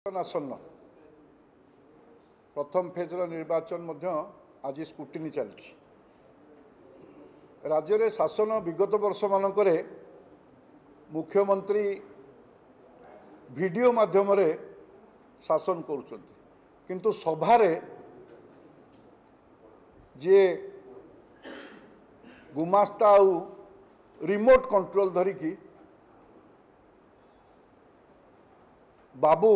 ଆସନ୍ନ ପ୍ରଥମ ଫେଜ୍ର ନିର୍ବାଚନ ମଧ୍ୟ ଆଜି ସ୍କୁଟିନି ଚାଲିଛି ରାଜ୍ୟରେ ଶାସନ ବିଗତ ବର୍ଷମାନଙ୍କରେ ମୁଖ୍ୟମନ୍ତ୍ରୀ ଭିଡ଼ିଓ ମାଧ୍ୟମରେ ଶାସନ କରୁଛନ୍ତି କିନ୍ତୁ ସଭାରେ ଯିଏ ଗୁମାସ୍ତା ଆଉ ରିମୋଟ କଣ୍ଟ୍ରୋଲ ଧରିକି ବାବୁ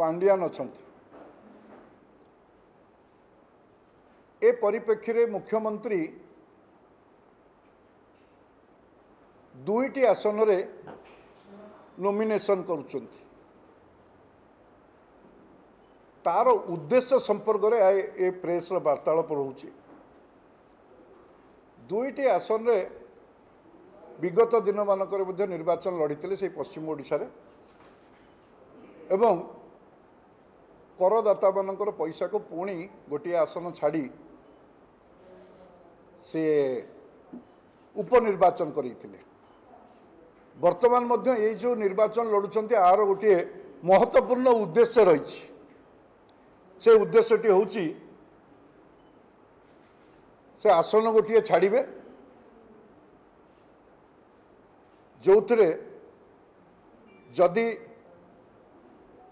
ପାଣ୍ଡିଆନ ଅଛନ୍ତି ଏ ପରିପ୍ରେକ୍ଷୀରେ ମୁଖ୍ୟମନ୍ତ୍ରୀ ଦୁଇଟି ଆସନରେ ନୋମିନେସନ୍ କରୁଛନ୍ତି ତାର ଉଦ୍ଦେଶ୍ୟ ସମ୍ପର୍କରେ ଏ ପ୍ରେସ୍ର ବାର୍ତ୍ତାଳାପ ରହୁଛି ଦୁଇଟି ଆସନରେ ବିଗତ ଦିନମାନଙ୍କରେ ମଧ୍ୟ ନିର୍ବାଚନ ଲଢ଼ିଥିଲେ ସେହି ପଶ୍ଚିମ ଓଡ଼ିଶାରେ ଏବଂ କରଦାତାମାନଙ୍କର ପଇସାକୁ ପୁଣି ଗୋଟିଏ ଆସନ ଛାଡ଼ି ସେ ଉପନିର୍ବାଚନ କରିଥିଲେ ବର୍ତ୍ତମାନ ମଧ୍ୟ ଏଇ ଯେଉଁ ନିର୍ବାଚନ ଲଢ଼ୁଛନ୍ତି ଏହାର ଗୋଟିଏ ମହତ୍ୱପୂର୍ଣ୍ଣ ଉଦ୍ଦେଶ୍ୟ ରହିଛି ସେ ଉଦ୍ଦେଶ୍ୟଟି ହେଉଛି ସେ ଆସନ ଗୋଟିଏ ଛାଡ଼ିବେ ଯେଉଁଥିରେ ଯଦି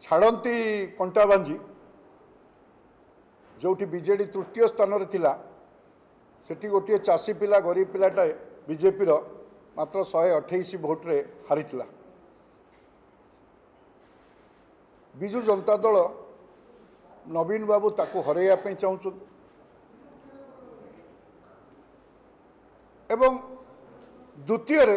ଛାଡ଼ନ୍ତି କଣ୍ଟାବାଞ୍ଜି ଯେଉଁଠି ବିଜେଡ଼ି ତୃତୀୟ ସ୍ଥାନରେ ଥିଲା ସେଠି ଗୋଟିଏ ଚାଷୀ ପିଲା ଗରିବ ପିଲାଟା ବିଜେପିର ମାତ୍ର ଶହେ ଅଠେଇଶ ଭୋଟ୍ରେ ହାରିଥିଲା ବିଜୁ ଜନତା ଦଳ ନବୀନ ବାବୁ ତାକୁ ହରାଇବା ପାଇଁ ଚାହୁଁଛନ୍ତି ଏବଂ ଦ୍ୱିତୀୟରେ